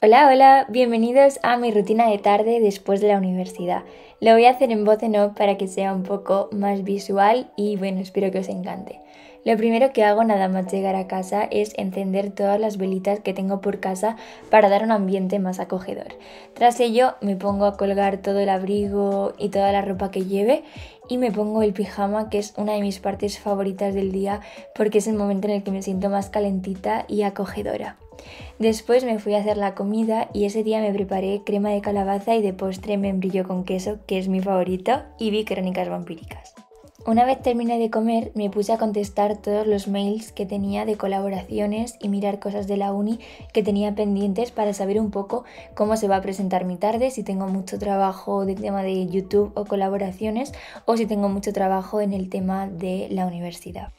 Hola, hola, bienvenidos a mi rutina de tarde después de la universidad. Lo voy a hacer en voz en para que sea un poco más visual y bueno, espero que os encante. Lo primero que hago nada más llegar a casa es encender todas las velitas que tengo por casa para dar un ambiente más acogedor. Tras ello me pongo a colgar todo el abrigo y toda la ropa que lleve y me pongo el pijama que es una de mis partes favoritas del día porque es el momento en el que me siento más calentita y acogedora. Después me fui a hacer la comida y ese día me preparé crema de calabaza y de postre membrillo con queso, que es mi favorito, y vi crónicas vampíricas. Una vez terminé de comer, me puse a contestar todos los mails que tenía de colaboraciones y mirar cosas de la uni que tenía pendientes para saber un poco cómo se va a presentar mi tarde, si tengo mucho trabajo de tema de YouTube o colaboraciones, o si tengo mucho trabajo en el tema de la universidad.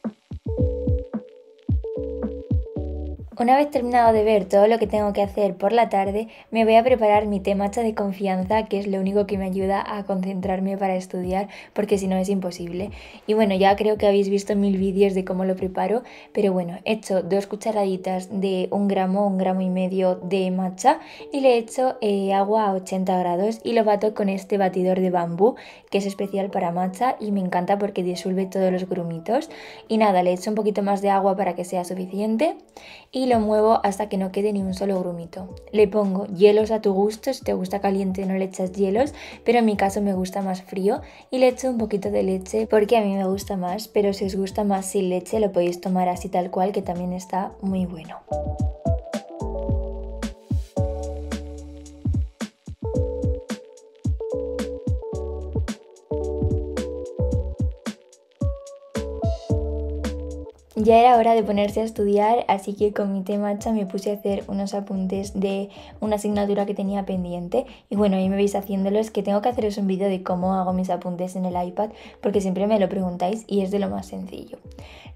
Una vez terminado de ver todo lo que tengo que hacer por la tarde, me voy a preparar mi té matcha de confianza, que es lo único que me ayuda a concentrarme para estudiar, porque si no es imposible. Y bueno, ya creo que habéis visto mil vídeos de cómo lo preparo, pero bueno, he hecho dos cucharaditas de un gramo, un gramo y medio de matcha y le he hecho eh, agua a 80 grados y lo bato con este batidor de bambú, que es especial para matcha y me encanta porque disuelve todos los grumitos. Y nada, le he hecho un poquito más de agua para que sea suficiente y lo muevo hasta que no quede ni un solo grumito. Le pongo hielos a tu gusto, si te gusta caliente no le echas hielos, pero en mi caso me gusta más frío y le echo un poquito de leche porque a mí me gusta más, pero si os gusta más sin leche lo podéis tomar así tal cual que también está muy bueno. Ya era hora de ponerse a estudiar, así que con mi temacha me puse a hacer unos apuntes de una asignatura que tenía pendiente. Y bueno, ahí me veis Es que tengo que haceros un vídeo de cómo hago mis apuntes en el iPad, porque siempre me lo preguntáis y es de lo más sencillo.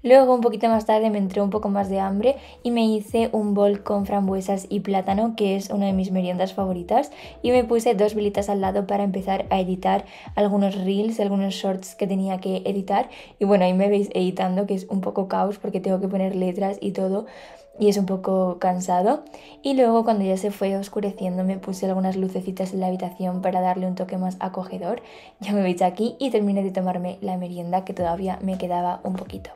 Luego, un poquito más tarde, me entró un poco más de hambre y me hice un bol con frambuesas y plátano, que es una de mis meriendas favoritas, y me puse dos velitas al lado para empezar a editar algunos reels, algunos shorts que tenía que editar. Y bueno, ahí me veis editando, que es un poco caos porque tengo que poner letras y todo y es un poco cansado. Y luego cuando ya se fue oscureciendo me puse algunas lucecitas en la habitación para darle un toque más acogedor. Ya me veis aquí y terminé de tomarme la merienda que todavía me quedaba un poquito.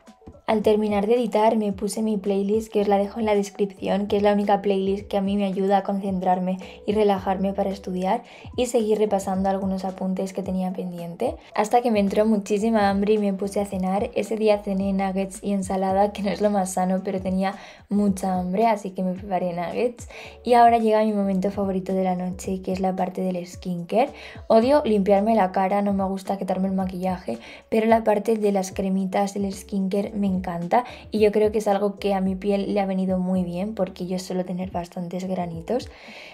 Al terminar de editar me puse mi playlist que os la dejo en la descripción, que es la única playlist que a mí me ayuda a concentrarme y relajarme para estudiar y seguir repasando algunos apuntes que tenía pendiente. Hasta que me entró muchísima hambre y me puse a cenar. Ese día cené nuggets y ensalada, que no es lo más sano, pero tenía mucha hambre, así que me preparé nuggets. Y ahora llega mi momento favorito de la noche, que es la parte del skincare. Odio limpiarme la cara, no me gusta quitarme el maquillaje, pero la parte de las cremitas, del skincare me encanta encanta y yo creo que es algo que a mi piel le ha venido muy bien porque yo suelo tener bastantes granitos.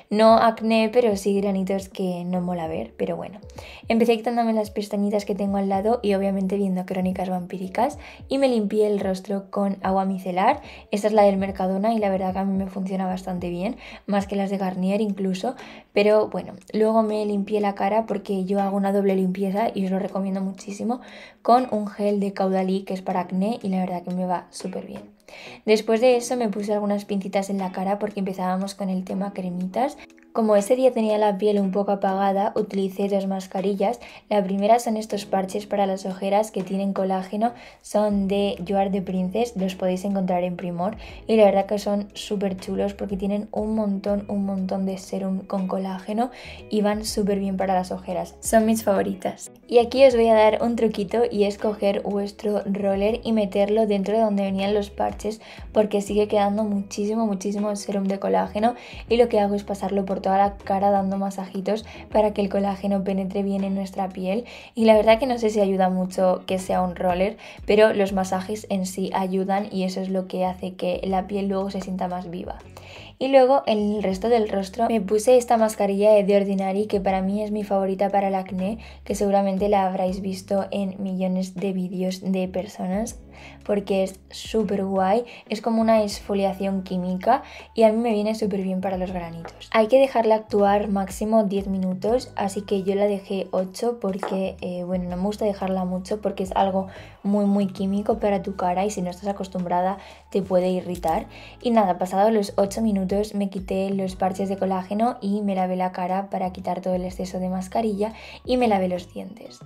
No acné, pero sí granitos que no mola ver, pero bueno. Empecé quitándome las pestañitas que tengo al lado y obviamente viendo crónicas vampíricas y me limpié el rostro con agua micelar. Esta es la del Mercadona y la verdad que a mí me funciona bastante bien, más que las de Garnier incluso, pero bueno, luego me limpié la cara porque yo hago una doble limpieza y os lo recomiendo muchísimo con un gel de caudalí que es para acné y la verdad que me va súper bien. Después de eso me puse algunas pincitas en la cara porque empezábamos con el tema cremitas. Como ese día tenía la piel un poco apagada, utilicé dos mascarillas. La primera son estos parches para las ojeras que tienen colágeno, son de Joar de Princess, los podéis encontrar en Primor y la verdad que son súper chulos porque tienen un montón, un montón de serum con colágeno y van súper bien para las ojeras. Son mis favoritas. Y aquí os voy a dar un truquito y es coger vuestro roller y meterlo dentro de donde venían los parches porque sigue quedando muchísimo, muchísimo serum de colágeno y lo que hago es pasarlo por toda la cara dando masajitos para que el colágeno penetre bien en nuestra piel y la verdad que no sé si ayuda mucho que sea un roller, pero los masajes en sí ayudan y eso es lo que hace que la piel luego se sienta más viva. Y luego en el resto del rostro me puse esta mascarilla de The Ordinary que para mí es mi favorita para el acné, que seguramente la habréis visto en millones de vídeos de personas porque es súper guay, es como una exfoliación química y a mí me viene súper bien para los granitos. Hay que dejarla actuar máximo 10 minutos, así que yo la dejé 8 porque, eh, bueno, no me gusta dejarla mucho porque es algo muy muy químico para tu cara y si no estás acostumbrada te puede irritar. Y nada, pasado los 8 minutos me quité los parches de colágeno y me lavé la cara para quitar todo el exceso de mascarilla y me lavé los dientes.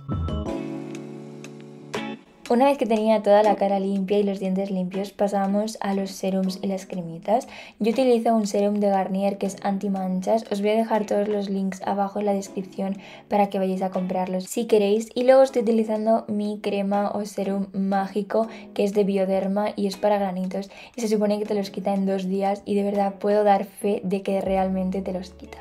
Una vez que tenía toda la cara limpia y los dientes limpios, pasamos a los serums y las cremitas. Yo utilizo un serum de Garnier que es antimanchas. Os voy a dejar todos los links abajo en la descripción para que vayáis a comprarlos si queréis. Y luego estoy utilizando mi crema o serum mágico que es de Bioderma y es para granitos. Y se supone que te los quita en dos días y de verdad puedo dar fe de que realmente te los quita.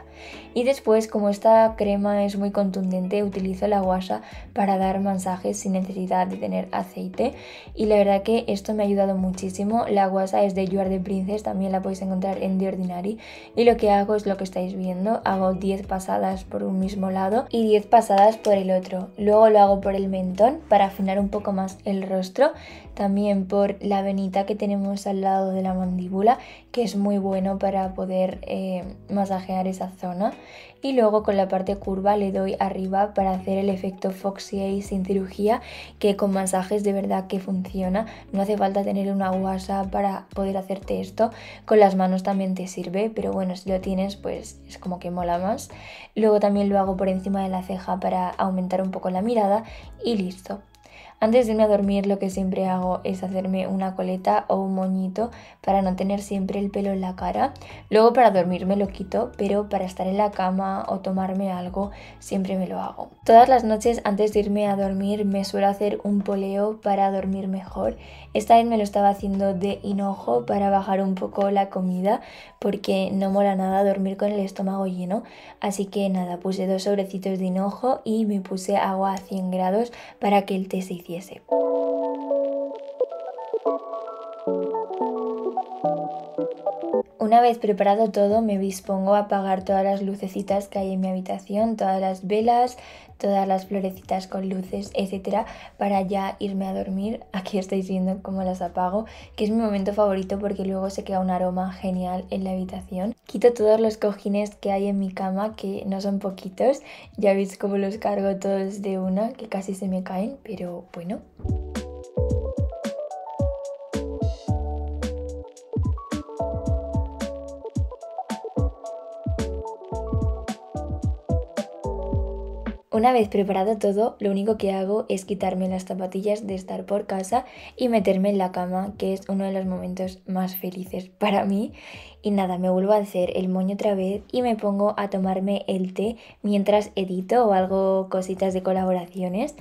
Y después, como esta crema es muy contundente, utilizo la guasa para dar masajes sin necesidad de tener aceite. Y la verdad que esto me ha ayudado muchísimo. La guasa es de Yuar de Princess, también la podéis encontrar en The Ordinary. Y lo que hago es lo que estáis viendo. Hago 10 pasadas por un mismo lado y 10 pasadas por el otro. Luego lo hago por el mentón para afinar un poco más el rostro. También por la venita que tenemos al lado de la mandíbula, que es muy bueno para poder eh, masajear esa zona y luego con la parte curva le doy arriba para hacer el efecto Foxy Eye sin cirugía que con masajes de verdad que funciona no hace falta tener una guasa para poder hacerte esto con las manos también te sirve pero bueno si lo tienes pues es como que mola más luego también lo hago por encima de la ceja para aumentar un poco la mirada y listo antes de irme a dormir lo que siempre hago es hacerme una coleta o un moñito para no tener siempre el pelo en la cara. Luego para dormir me lo quito, pero para estar en la cama o tomarme algo siempre me lo hago. Todas las noches antes de irme a dormir me suelo hacer un poleo para dormir mejor. Esta vez me lo estaba haciendo de hinojo para bajar un poco la comida porque no mola nada dormir con el estómago lleno. Así que nada, puse dos sobrecitos de hinojo y me puse agua a 100 grados para que el té se hiciera. Y ese... Una vez preparado todo, me dispongo a apagar todas las lucecitas que hay en mi habitación, todas las velas, todas las florecitas con luces, etcétera, para ya irme a dormir. Aquí estáis viendo cómo las apago, que es mi momento favorito porque luego se queda un aroma genial en la habitación. Quito todos los cojines que hay en mi cama, que no son poquitos. Ya veis cómo los cargo todos de una, que casi se me caen, pero bueno. Una vez preparado todo, lo único que hago es quitarme las zapatillas de estar por casa y meterme en la cama, que es uno de los momentos más felices para mí. Y nada, me vuelvo a hacer el moño otra vez y me pongo a tomarme el té mientras edito o algo cositas de colaboraciones.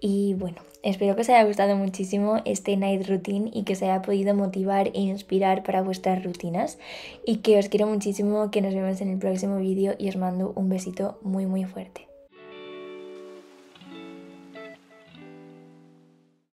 Y bueno, espero que os haya gustado muchísimo este night routine y que os haya podido motivar e inspirar para vuestras rutinas. Y que os quiero muchísimo, que nos vemos en el próximo vídeo y os mando un besito muy muy fuerte.